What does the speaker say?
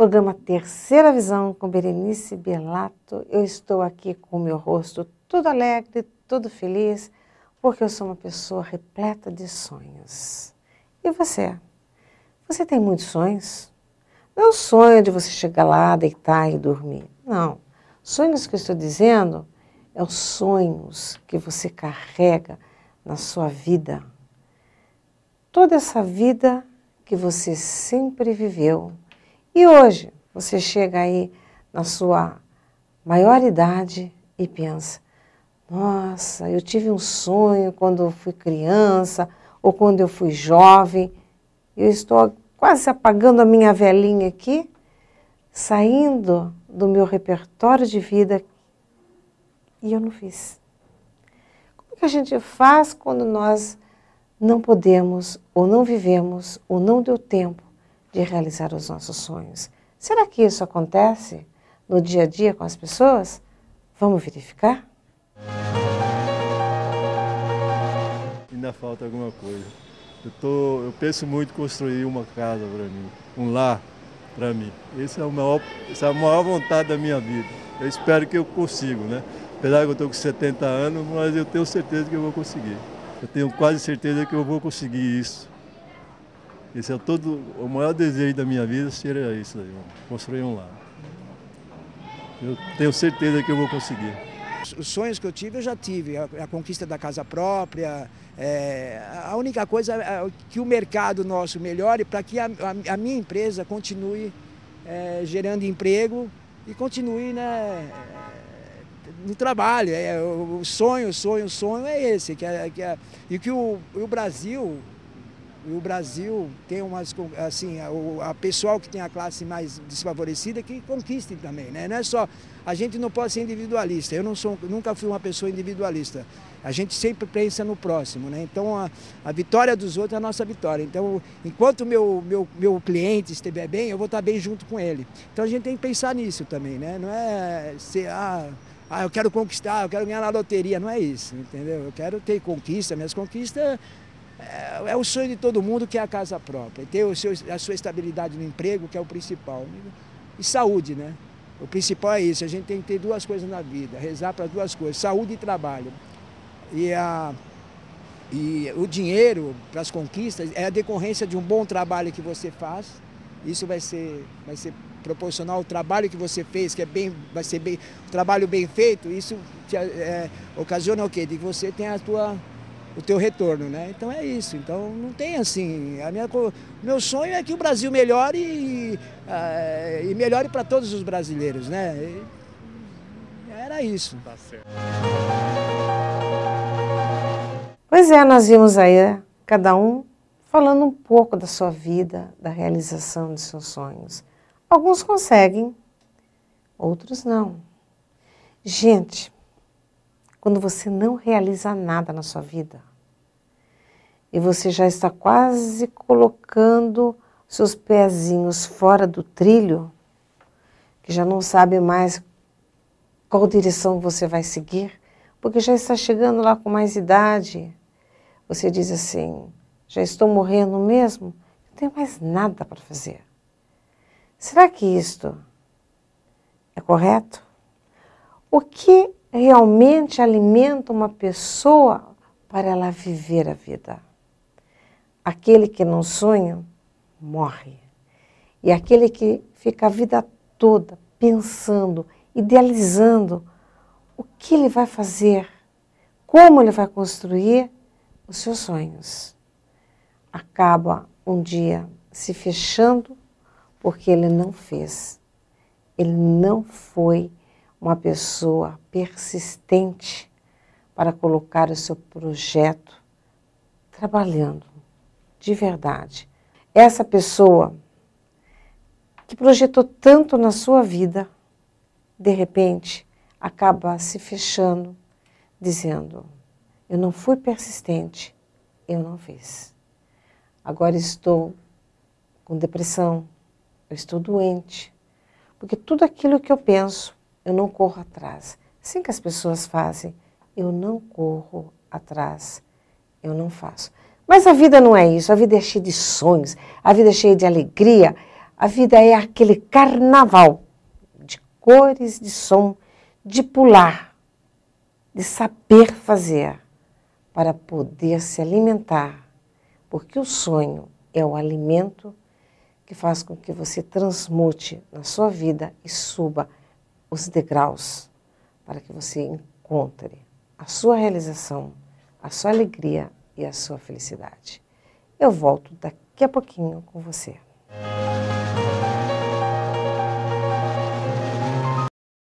Programa Terceira Visão com Berenice Bellato. Eu estou aqui com o meu rosto todo alegre, todo feliz, porque eu sou uma pessoa repleta de sonhos. E você? Você tem muitos sonhos? Não é o sonho de você chegar lá, deitar e dormir. Não. Sonhos que eu estou dizendo é os sonhos que você carrega na sua vida. Toda essa vida que você sempre viveu e hoje você chega aí na sua maior idade e pensa: nossa, eu tive um sonho quando eu fui criança ou quando eu fui jovem, eu estou quase apagando a minha velhinha aqui, saindo do meu repertório de vida e eu não fiz. Como que a gente faz quando nós não podemos ou não vivemos ou não deu tempo de realizar os nossos sonhos. Será que isso acontece no dia a dia com as pessoas? Vamos verificar? Ainda falta alguma coisa. Eu, tô, eu penso muito em construir uma casa para mim, um lar para mim. Essa é, a maior, essa é a maior vontade da minha vida. Eu espero que eu consigo, né? Apesar que eu estou com 70 anos, mas eu tenho certeza que eu vou conseguir. Eu tenho quase certeza que eu vou conseguir isso. Esse é todo o maior desejo da minha vida, seria isso aí. construir um lar. Eu tenho certeza que eu vou conseguir. Os sonhos que eu tive, eu já tive. A, a conquista da casa própria. É, a única coisa é, é que o mercado nosso melhore para que a, a, a, minha empresa continue é, gerando emprego e continue né, é, no trabalho. É, o sonho, o sonho, o sonho é esse. Que, é, que e que o, o Brasil e o Brasil tem umas, assim, a, a pessoal que tem a classe mais desfavorecida que conquistem também, né? Não é só, a gente não pode ser individualista, eu não sou, nunca fui uma pessoa individualista. A gente sempre pensa no próximo, né? Então a, a vitória dos outros é a nossa vitória. Então, enquanto meu, meu, meu cliente estiver bem, eu vou estar bem junto com ele. Então a gente tem que pensar nisso também, né? Não é ser, ah, ah, eu quero conquistar, eu quero ganhar na loteria, não é isso, entendeu? Eu quero ter conquista, minhas conquistas é, é o sonho de todo mundo que é a casa própria, ter o seu, a sua estabilidade no emprego, que é o principal, e saúde, né? O principal é isso, a gente tem que ter duas coisas na vida, rezar para duas coisas, saúde e trabalho. E, a, e o dinheiro para as conquistas é a decorrência de um bom trabalho que você faz, isso vai ser, vai ser proporcional ao trabalho que você fez, que é bem, vai ser bem, trabalho bem feito, isso te, é, ocasiona o quê? De que você tem a tua o teu retorno, né? Então é isso. Então não tem assim. A minha, meu sonho é que o Brasil melhore e, uh, e melhore para todos os brasileiros, né? E era isso. Tá certo. Pois é, nós vimos aí né, cada um falando um pouco da sua vida, da realização de seus sonhos. Alguns conseguem, outros não. Gente, quando você não realiza nada na sua vida. E você já está quase colocando seus pezinhos fora do trilho, que já não sabe mais qual direção você vai seguir, porque já está chegando lá com mais idade. Você diz assim: já estou morrendo mesmo, não tenho mais nada para fazer. Será que isto é correto? O que realmente alimenta uma pessoa para ela viver a vida. Aquele que não sonha, morre. E aquele que fica a vida toda pensando, idealizando o que ele vai fazer, como ele vai construir os seus sonhos, acaba um dia se fechando porque ele não fez, ele não foi uma pessoa persistente para colocar o seu projeto trabalhando de verdade. Essa pessoa que projetou tanto na sua vida, de repente acaba se fechando, dizendo: Eu não fui persistente, eu não fiz. Agora estou com depressão, eu estou doente, porque tudo aquilo que eu penso eu não corro atrás. Assim que as pessoas fazem, eu não corro atrás, eu não faço. Mas a vida não é isso, a vida é cheia de sonhos, a vida é cheia de alegria, a vida é aquele carnaval de cores, de som, de pular, de saber fazer para poder se alimentar, porque o sonho é o alimento que faz com que você transmute na sua vida e suba os degraus para que você encontre a sua realização, a sua alegria e a sua felicidade. Eu volto daqui a pouquinho com você.